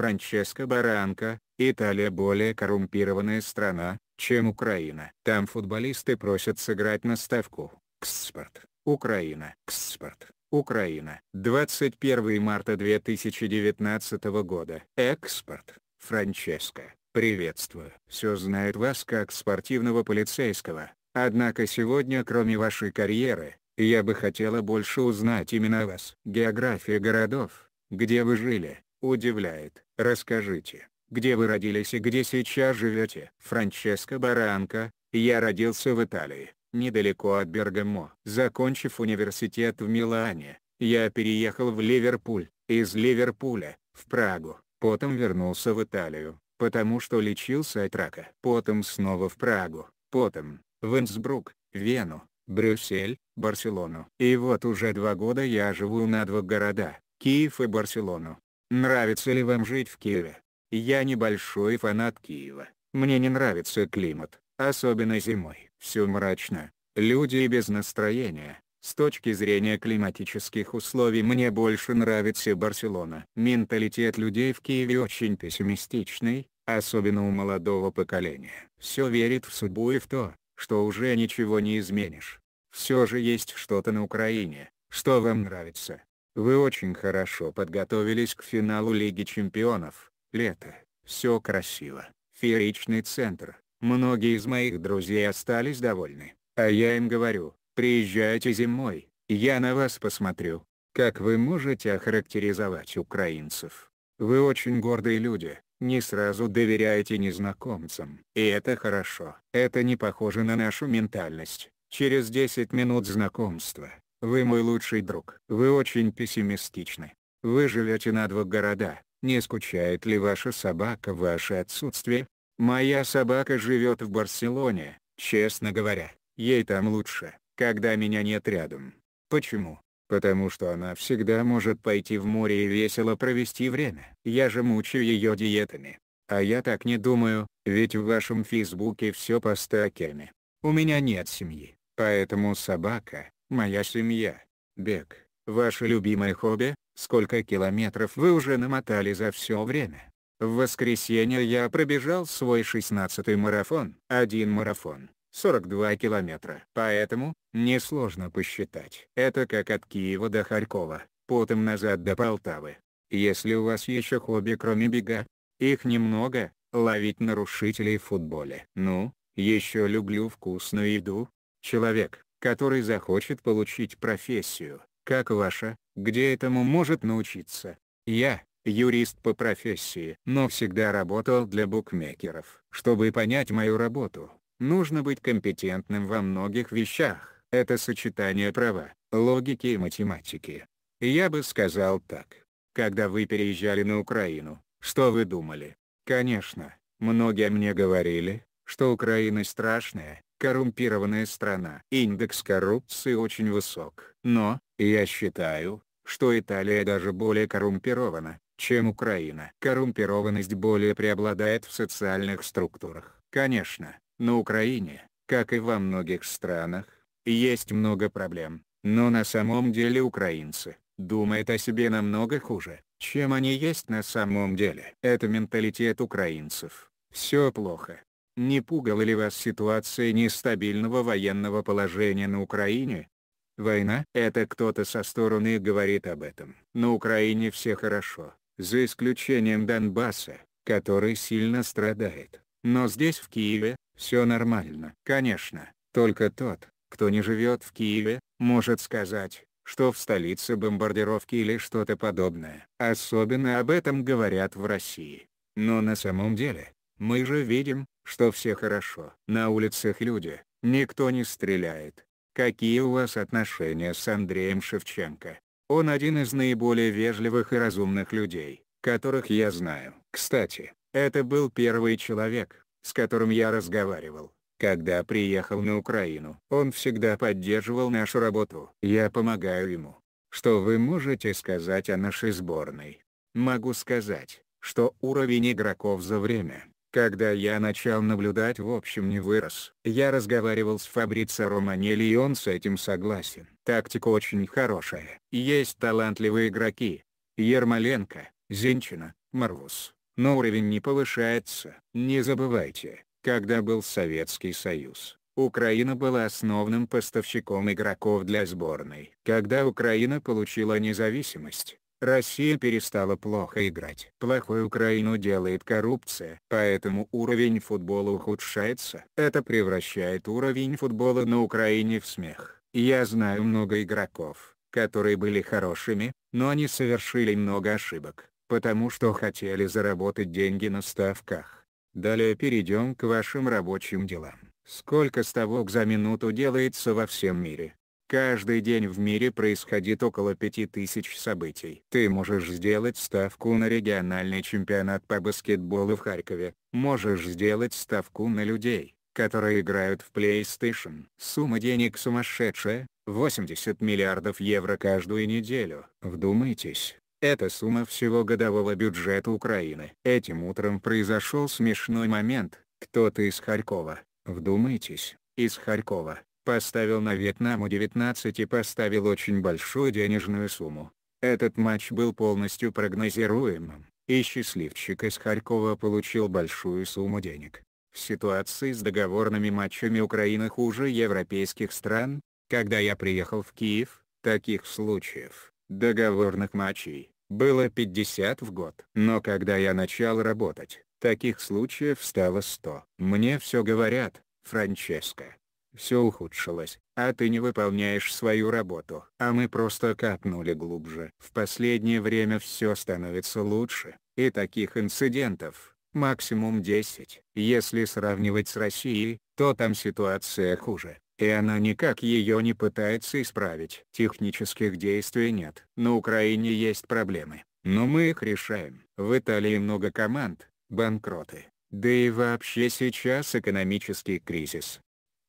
Франческо Баранко, Италия более коррумпированная страна, чем Украина. Там футболисты просят сыграть на ставку. Кспорт. Украина. Кспорт. Украина. 21 марта 2019 года. Экспорт. Франческо. Приветствую. Все знают вас как спортивного полицейского. Однако сегодня кроме вашей карьеры, я бы хотела больше узнать именно о вас. География городов, где вы жили, удивляет. Расскажите, где вы родились и где сейчас живете? Франческо Баранко, я родился в Италии, недалеко от Бергамо. Закончив университет в Милане, я переехал в Ливерпуль, из Ливерпуля, в Прагу, потом вернулся в Италию, потому что лечился от рака. Потом снова в Прагу, потом, в Инсбрук, Вену, Брюссель, Барселону. И вот уже два года я живу на двух города, Киев и Барселону. Нравится ли вам жить в Киеве? Я небольшой фанат Киева. Мне не нравится климат, особенно зимой. Все мрачно, люди и без настроения. С точки зрения климатических условий мне больше нравится Барселона. Менталитет людей в Киеве очень пессимистичный, особенно у молодого поколения. Все верит в судьбу и в то, что уже ничего не изменишь. Все же есть что-то на Украине, что вам нравится. Вы очень хорошо подготовились к финалу Лиги Чемпионов, лето, все красиво, фееричный центр, многие из моих друзей остались довольны, а я им говорю, приезжайте зимой, я на вас посмотрю. Как вы можете охарактеризовать украинцев? Вы очень гордые люди, не сразу доверяете незнакомцам. И это хорошо. Это не похоже на нашу ментальность. Через 10 минут знакомства, вы мой лучший друг. Вы очень пессимистичны. Вы живете на двух города. Не скучает ли ваша собака ваше отсутствие? Моя собака живет в Барселоне, честно говоря. Ей там лучше, когда меня нет рядом. Почему? Потому что она всегда может пойти в море и весело провести время. Я же мучаю ее диетами. А я так не думаю, ведь в вашем фейсбуке все по стакерме. У меня нет семьи, поэтому собака, Моя семья. Бег. Ваше любимое хобби, сколько километров вы уже намотали за все время. В воскресенье я пробежал свой 16-й марафон. Один марафон. 42 километра. Поэтому, несложно посчитать. Это как от Киева до Харькова, потом назад до Полтавы. Если у вас еще хобби кроме бега, их немного, ловить нарушителей в футболе. Ну, еще люблю вкусную еду. Человек, который захочет получить профессию, как ваша, где этому может научиться. Я, юрист по профессии, но всегда работал для букмекеров. Чтобы понять мою работу, нужно быть компетентным во многих вещах. Это сочетание права, логики и математики. Я бы сказал так. Когда вы переезжали на Украину, что вы думали? Конечно, многие мне говорили, что Украина страшная, коррумпированная страна. Индекс коррупции очень высок, но, я считаю, что Италия даже более коррумпирована, чем Украина. Коррумпированность более преобладает в социальных структурах. Конечно, на Украине, как и во многих странах, есть много проблем, но на самом деле украинцы думают о себе намного хуже, чем они есть на самом деле. Это менталитет украинцев. Все плохо, не пугала ли вас ситуация нестабильного военного положения на Украине? Война — это кто-то со стороны говорит об этом. На Украине все хорошо, за исключением Донбасса, который сильно страдает. Но здесь в Киеве, все нормально. Конечно, только тот, кто не живет в Киеве, может сказать, что в столице бомбардировки или что-то подобное. Особенно об этом говорят в России. Но на самом деле, мы же видим, что все хорошо. На улицах люди, никто не стреляет. Какие у вас отношения с Андреем Шевченко? Он один из наиболее вежливых и разумных людей, которых я знаю. Кстати, это был первый человек, с которым я разговаривал, когда приехал на Украину. Он всегда поддерживал нашу работу. Я помогаю ему. Что вы можете сказать о нашей сборной? Могу сказать, что уровень игроков за время, когда я начал наблюдать в общем не вырос. Я разговаривал с Фабрицио Романелли и он с этим согласен. Тактика очень хорошая. Есть талантливые игроки. Ермоленко, Зинчина, Марвус. Но уровень не повышается. Не забывайте, когда был Советский Союз, Украина была основным поставщиком игроков для сборной. Когда Украина получила независимость, Россия перестала плохо играть. Плохую Украину делает коррупция. Поэтому уровень футбола ухудшается. Это превращает уровень футбола на Украине в смех. Я знаю много игроков, которые были хорошими, но они совершили много ошибок, потому что хотели заработать деньги на ставках. Далее перейдем к вашим рабочим делам. Сколько ставок за минуту делается во всем мире? Каждый день в мире происходит около 5000 событий. Ты можешь сделать ставку на региональный чемпионат по баскетболу в Харькове, можешь сделать ставку на людей, которые играют в PlayStation. Сумма денег сумасшедшая, 80 миллиардов евро каждую неделю. Вдумайтесь. Это сумма всего годового бюджета Украины. Этим утром произошел смешной момент. Кто-то из Харькова, вдумайтесь, из Харькова, поставил на Вьетнаму 19 и поставил очень большую денежную сумму. Этот матч был полностью прогнозируемым, и счастливчик из Харькова получил большую сумму денег. В ситуации с договорными матчами Украины хуже европейских стран, когда я приехал в Киев, таких случаев, договорных матчей, было 50 в год. Но когда я начал работать, таких случаев стало 100. Мне все говорят, Франческо, все ухудшилось, а ты не выполняешь свою работу. А мы просто копнули глубже. В последнее время все становится лучше, и таких инцидентов, максимум 10. Если сравнивать с Россией, то там ситуация хуже, и она никак ее не пытается исправить. Технических действий нет. На Украине есть проблемы, но мы их решаем. В Италии много команд, банкроты, да и вообще сейчас экономический кризис.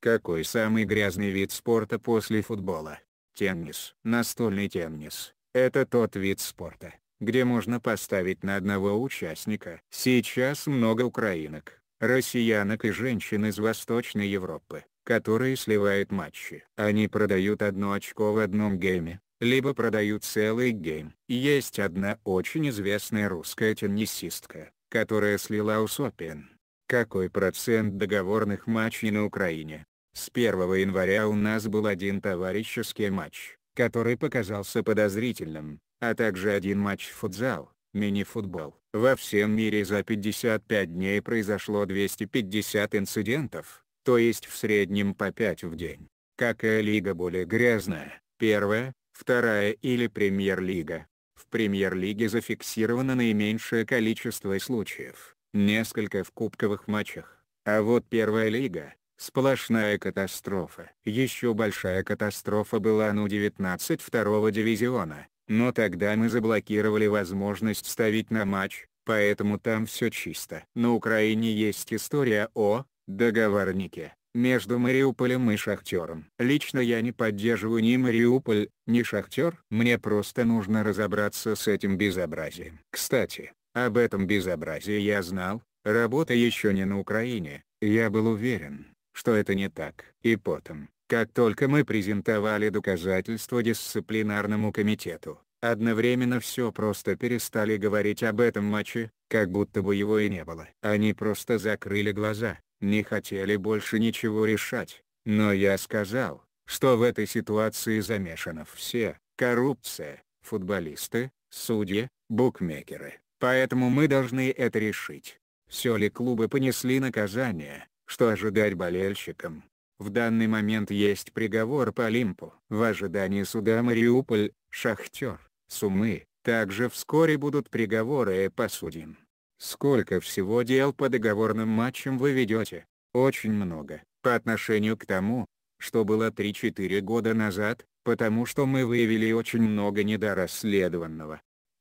Какой самый грязный вид спорта после футбола? Теннис. Настольный теннис. Это тот вид спорта, где можно поставить на одного участника. Сейчас много украинок, россиянок и женщин из Восточной Европы, которые сливают матчи. Они продают одно очко в одном гейме, либо продают целый гейм. Есть одна очень известная русская теннисистка, которая слила Усопин. Какой процент договорных матчей на Украине? С 1 января у нас был один товарищеский матч, который показался подозрительным, а также один матч футзал, мини-футбол. Во всем мире за 55 дней произошло 250 инцидентов, то есть в среднем по 5 в день. Какая лига более грязная, первая, вторая или премьер-лига? В премьер-лиге зафиксировано наименьшее количество случаев, несколько в кубковых матчах. А вот первая лига, Сплошная катастрофа. Еще большая катастрофа была Ну-19 второго дивизиона, но тогда мы заблокировали возможность ставить на матч, поэтому там все чисто. На Украине есть история о договорнике между Мариуполем и Шахтером. Лично я не поддерживаю ни Мариуполь, ни Шахтер. Мне просто нужно разобраться с этим безобразием. Кстати, об этом безобразии я знал, работа еще не на Украине, я был уверен что это не так. И потом, как только мы презентовали доказательства дисциплинарному комитету, одновременно все просто перестали говорить об этом матче, как будто бы его и не было. Они просто закрыли глаза, не хотели больше ничего решать. Но я сказал, что в этой ситуации замешаны все, коррупция, футболисты, судьи, букмекеры. Поэтому мы должны это решить. Все ли клубы понесли наказание, что ожидать болельщикам. В данный момент есть приговор по Олимпу. В ожидании суда Мариуполь, Шахтер, Сумы, также вскоре будут приговоры по судим. Сколько всего дел по договорным матчам вы ведете? Очень много, по отношению к тому, что было 3-4 года назад, потому что мы выявили очень много недорасследованного.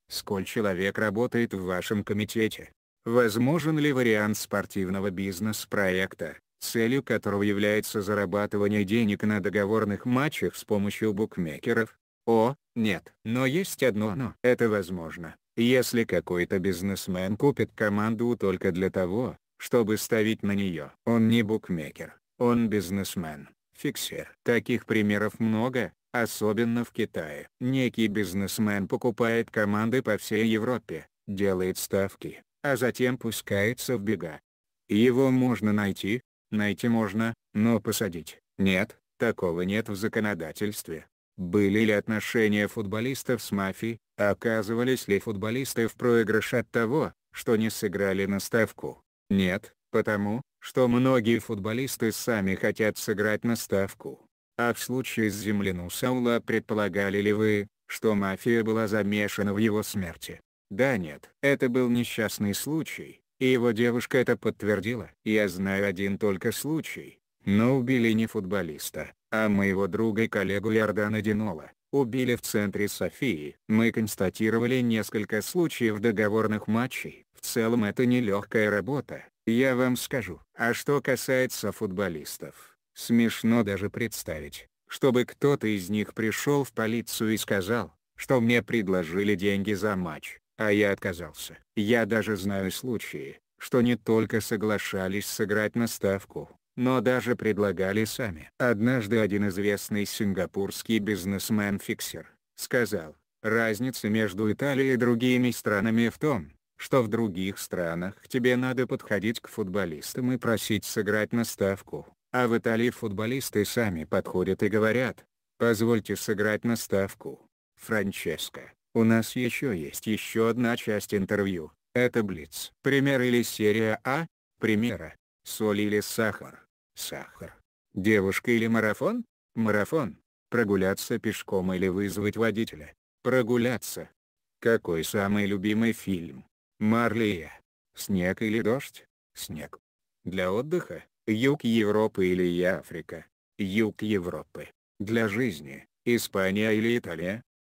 Сколь человек работает в вашем комитете? Возможен ли вариант спортивного бизнес-проекта, целью которого является зарабатывание денег на договорных матчах с помощью букмекеров? О, нет. Но есть одно но. Это возможно, если какой-то бизнесмен купит команду только для того, чтобы ставить на нее. Он не букмекер, он бизнесмен, фиксер. Таких примеров много, особенно в Китае. Некий бизнесмен покупает команды по всей Европе, делает ставки, а затем пускается в бега. Его можно найти, найти можно, но посадить – нет, такого нет в законодательстве. Были ли отношения футболистов с мафией, оказывались ли футболисты в проигрыше от того, что не сыграли на ставку? Нет, потому, что многие футболисты сами хотят сыграть на ставку. А в случае с земляну Саула предполагали ли вы, что мафия была замешана в его смерти? Да нет, это был несчастный случай, и его девушка это подтвердила. Я знаю один только случай, но убили не футболиста, а моего друга и коллегу Иордана Динола. Убили в центре Софии. Мы констатировали несколько случаев договорных матчей. В целом это нелегкая работа, я вам скажу. А что касается футболистов, смешно даже представить, чтобы кто-то из них пришел в полицию и сказал, что мне предложили деньги за матч а я отказался. Я даже знаю случаи, что не только соглашались сыграть на ставку, но даже предлагали сами. Однажды один известный сингапурский бизнесмен-фиксер сказал, разница между Италией и другими странами в том, что в других странах тебе надо подходить к футболистам и просить сыграть на ставку, а в Италии футболисты сами подходят и говорят, позвольте сыграть на ставку. Франческо, у нас еще есть еще одна часть интервью. Это Блиц. Пример или серия А? Примера. Соль или сахар? Сахар. Девушка или марафон? Марафон. Прогуляться пешком или вызвать водителя? Прогуляться. Какой самый любимый фильм? Марлия. Снег или дождь? Снег. Для отдыха? Юг Европы или Африка? Юг Европы. Для жизни? Испания или Италия?